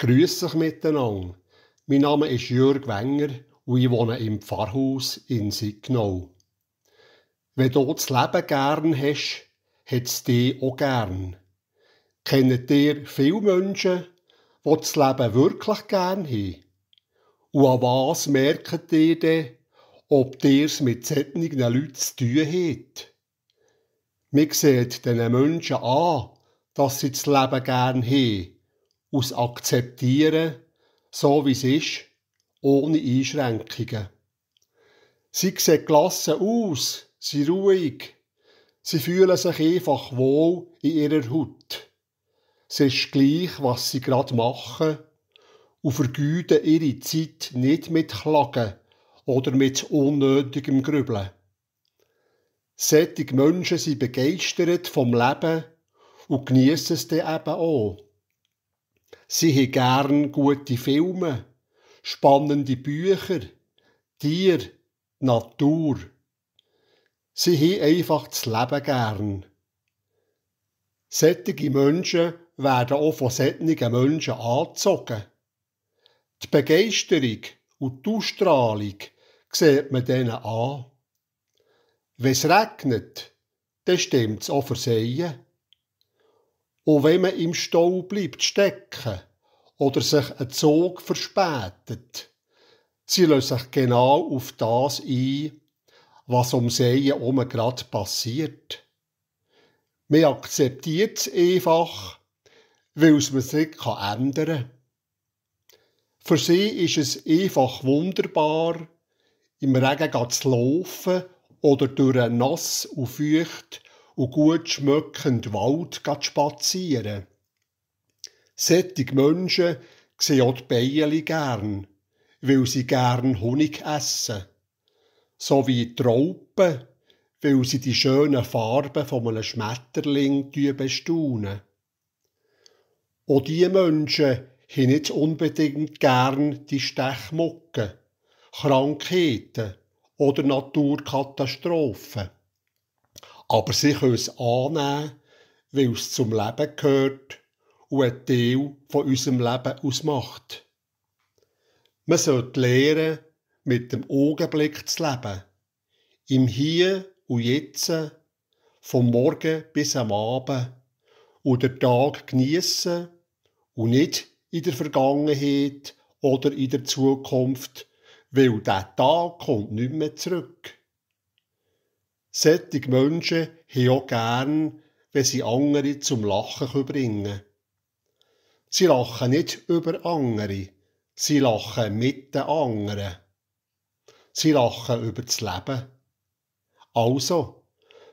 Grüß euch miteinander. Mein Name ist Jörg Wenger und ich wohne im Pfarrhaus in Signau. Wenn du das Leben gern hast, hat es dich auch gern. Kennt dir viele Menschen, die das Leben wirklich gern haben? Und an was merkt ihr denn, ob ihr es mit solchen Leuten zu tun habt? Man sieht diesen Menschen an, dass sie das Leben gern haben aus Akzeptieren, so wie es ist, ohne Einschränkungen. Sie sehen gelassen aus, sie ruhig, sie fühlen sich einfach wohl in ihrer Haut. Es ist gleich, was sie gerade machen und vergeuden ihre Zeit nicht mit Klagen oder mit unnötigem Grübeln. Sättig Menschen sind begeistert vom Leben und geniessen es dann eben auch. Sie haben gern gute Filme, spannende Bücher, Tier, Natur. Sie haben einfach das Leben gern. Sättige Menschen werden auch von sättigen Menschen angezogen. Die Begeisterung und die Ausstrahlung sieht man denen an. Wenn es regnet, dann stimmt es auch für Seen. Und wenn man im Stau bleibt stecken oder sich ein Zug verspätet, sie lösen sich genau auf das ein, was um See herum gerade passiert. Man akzeptiert es einfach, weil es man es nicht ändern kann. Für sie ist es einfach wunderbar, im Regen zu laufen oder durch ein nass und feucht und gut schmöckend Wald spazieren. Sättig Menschen sehen auch die Bienen gern, weil sie gern Honig essen. So wie die Raupen, weil sie die schönen Farben von einem Schmetterling bestaunen. Auch die Menschen haben nicht unbedingt gern die Stechmucke, Krankheiten oder Naturkatastrophen. Aber sie können es annehmen, weil es zum Leben gehört und ein Teil von unserem Leben ausmacht. Man sollte lernen, mit dem Augenblick zu leben. Im Hier und Jetzt, vom Morgen bis am Abend und den Tag geniessen und nicht in der Vergangenheit oder in der Zukunft, weil der Tag kommt nicht mehr zurück. Solche Menschen haben auch gern, wenn sie andere zum Lachen bringen Sie lachen nicht über andere, sie lachen mit den anderen. Sie lachen über das Leben. Also,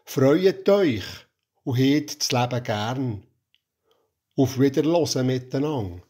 freut euch und hebt das Leben gern. Auf Wiederhören miteinander.